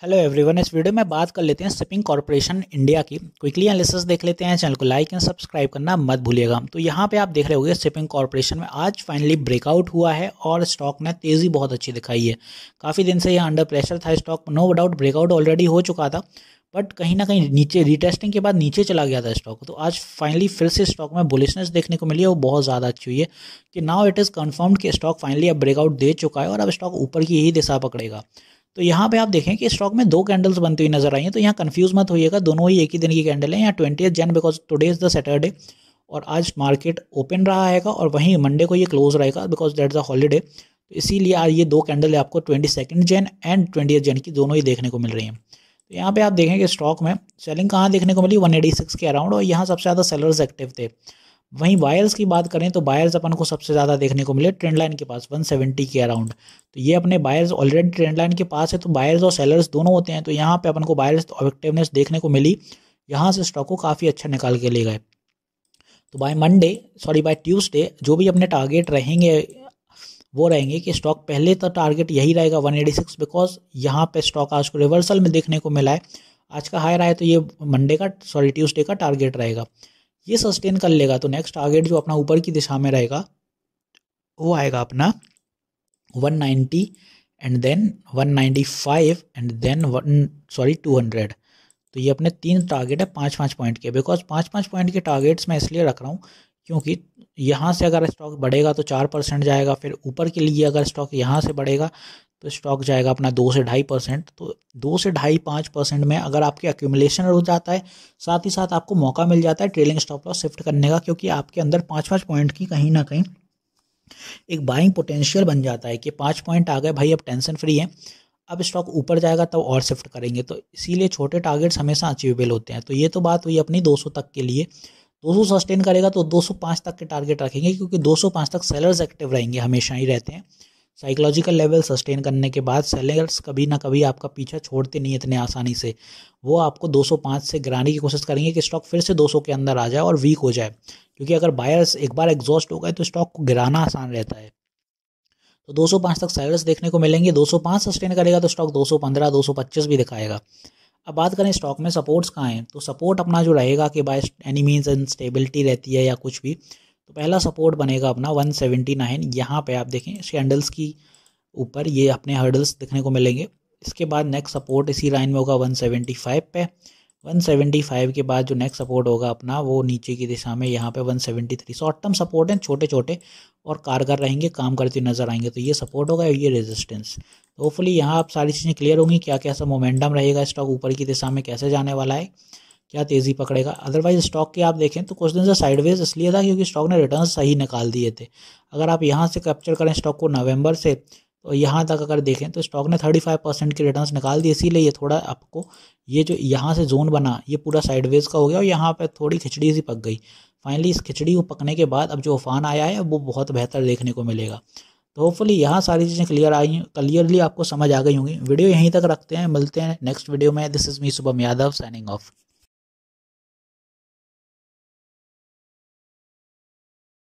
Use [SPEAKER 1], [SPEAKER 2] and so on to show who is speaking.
[SPEAKER 1] hello everyone इस video में बात कर लेते हैं शिपिंग कॉर्पोरेशन इंडिया की क्विकली एनालिसिस देख लेते हैं चैनल को लाइक एंड सब्सक्राइब करना मत भूलिएगा तो यहाँ पे आप देख रहे होंगे शिपिंग कॉरपोरेशन में आज फाइनली ब्रेकआउट हुआ है और स्टॉक ने तेज़ी बहुत अच्छी दिखाई है काफ़ी दिन से यह अंडर प्रेशर था stock no doubt breakout already हो चुका था बट कहीं ना कहीं नीचे रिटेस्टिंग के बाद नीचे चला गया था स्टॉक तो आज फाइनली फिर से स्टॉक में बुलिशनेस देखने को मिली है वो बहुत ज़्यादा अच्छी हुई है कि नाउ इट इज़ कन्फर्म्ड कि स्टॉक फाइनली अब ब्रेकआउट दे चुका है और अब स्टॉक ऊपर की यही दिशा पकड़ेगा तो यहाँ पे आप देखें कि स्टॉक में दो कैंडल्स बनती हुई नजर आई हैं तो यहाँ कन्फ्यूज मत होइएगा दोनों ही एक ही दिन की कैंडल है यहाँ twenty Jan because today is the Saturday और आज मार्केट ओपन रहा है और वहीं मंडे को ये क्लोज रहेगा because that is a holiday तो इसीलिए आज ये दो कैंडल है आपको twenty second Jan and twenty Jan की दोनों ही देखने को मिल रही हैं तो यहाँ पे आप देखेंगे स्टॉक में सेलिंग कहाँ देखने को मिली 186 के अराउंड और यहाँ सबसे ज़्यादा सेलर्स एक्टिव थे वहीं बायर्स की बात करें तो बायर्स अपन को सबसे ज़्यादा देखने को मिले ट्रेंड लाइन के पास 170 के अराउंड तो ये अपने बायर्स ऑलरेडी ट्रेंड लाइन के पास है तो बायर्स और सेलर्स दोनों होते हैं तो यहाँ पर अपन को बायर्स एक्टिवनेस देखने को मिली यहाँ से स्टॉक को काफ़ी अच्छा निकाल के ले गए तो by Monday sorry by Tuesday जो भी अपने टारगेट रहेंगे वो रहेंगे कि स्टॉक पहले तो टारगेट यही रहेगा 186 बिकॉज यहाँ पर स्टॉक आज को रिवर्सल में देखने को मिला है आज का हाई रहा है तो ये मंडे का सॉरी ट्यूसडे का टारगेट रहेगा ये सस्टेन कर लेगा तो नेक्स्ट टारगेट जो अपना ऊपर की दिशा में रहेगा वो आएगा अपना 190 and then 195 and then one sorry 200 तो ये अपने तीन टारगेट है पाँच पाँच पॉइंट के बिकॉज पाँच पाँच पॉइंट के टारगेट्स मैं इसलिए रख रहा हूँ क्योंकि यहाँ से अगर स्टॉक बढ़ेगा तो चार परसेंट जाएगा फिर ऊपर के लिए अगर स्टॉक यहाँ से बढ़ेगा तो स्टॉक जाएगा अपना दो से ढाई परसेंट तो दो से ढाई पाँच परसेंट में अगर आपके एक्यूमुलेशन हो जाता है साथ ही साथ आपको मौका मिल जाता है ट्रेलिंग स्टॉप लॉस शिफ्ट करने का क्योंकि आपके अंदर पाँच पाँच पॉइंट की कहीं ना कहीं एक बाइंग पोटेंशियल बन जाता है कि पाँच पॉइंट आ गए भाई अब टेंशन फ्री है अब स्टॉक ऊपर जाएगा तब तो और शिफ्ट करेंगे तो इसीलिए छोटे टारगेट्स हमेशा अचीवेबल होते हैं तो ये तो बात हुई अपनी दो तक के लिए 200 सस्टेन करेगा तो 205 तक के टारगेट रखेंगे क्योंकि 205 तक सेलर्स एक्टिव रहेंगे हमेशा ही रहते हैं साइकोलॉजिकल लेवल सस्टेन करने के बाद सेलर्स कभी ना कभी आपका पीछा छोड़ते नहीं इतने आसानी से वो आपको 205 से गिराने की कोशिश करेंगे कि स्टॉक फिर से 200 के अंदर आ जाए और वीक हो जाए क्योंकि अगर बायर्स एक बार एग्जॉस्ट हो गए तो स्टॉक को गिराना आसान रहता है तो 205 तक सेलर्स देखने को मिलेंगे 205 सस्टेन करेगा तो स्टॉक 215 225 भी दिखाएगा अब बात करें स्टॉक में सपोर्ट्स कहाँ हैं तो सपोर्ट अपना जो रहेगा कि बाय एनी मीन्स अनस्टेबिलिटी रहती है या कुछ भी तो पहला सपोर्ट बनेगा अपना 179 सेवेंटी नाइन यहाँ पर आप देखें कैंडल्स की ऊपर ये अपने हर्डल्स देखने को मिलेंगे इसके बाद नेक्स्ट सपोर्ट इसी लाइन में होगा 175 पे 175 के बाद जो नेक्स्ट सपोर्ट होगा अपना वो नीचे की दिशा में यहाँ पे 173 शॉर्ट टर्म सपोर्ट हैं छोटे छोटे और कारगर रहेंगे काम करते नजर आएंगे तो ये सपोर्ट होगा ये रेजिस्टेंस तो होपफुली यहाँ आप सारी चीज़ें क्लियर होंगी क्या कैसा मोमेंटम रहेगा स्टॉक ऊपर की दिशा में कैसे जाने वाला है क्या तेज़ी पकड़ेगा अदरवाइज स्टॉक की आप देखें तो कुछ दिन से साइडवेज इसलिए था क्योंकि स्टॉक ने रिटर्न सही निकाल दिए थे अगर आप यहाँ से कैप्चर करें स्टॉक को नवंबर से तो यहाँ तक अगर देखें तो स्टॉक ने थर्टी फाइव परसेंट के रिटर्न्स निकाल दिए इसीलिए ये थोड़ा आपको ये जो यहाँ से जोन बना ये पूरा साइडवेज का हो गया और यहाँ पर थोड़ी खिचड़ी सी पक गई फाइनली इस खिचड़ी को पकने के बाद अब जो उफान आया है वो बहुत बेहतर देखने को मिलेगा तो होपफुली यहाँ सारी चीज़ें क्लियर आई क्लियरली आपको समझ आ गई होंगी वीडियो यहीं तक रखते हैं मिलते हैं नेक्स्ट वीडियो में this is me Shubham Yadav signing of